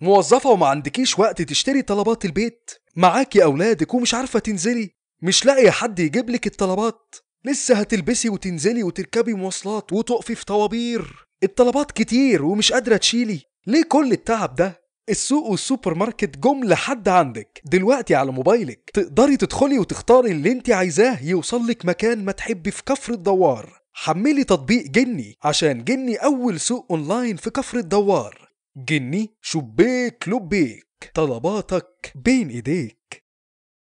موظفة وما عندكيش وقت تشتري طلبات البيت معاكي أولادك ومش عارفة تنزلي مش لاقية حد يجيب لك الطلبات لسه هتلبسي وتنزلي وتركبي مواصلات وتقفي في طوابير الطلبات كتير ومش قادرة تشيلي ليه كل التعب ده السوق والسوبر ماركت جم لحد عندك دلوقتي على موبايلك تقدري تدخلي وتختاري اللي انت عايزاه يوصل لك مكان ما تحبي في كفر الدوار حملي تطبيق جني عشان جني اول سوق اونلاين في كفر الدوار جني شبيك لبيك طلباتك بين ايديك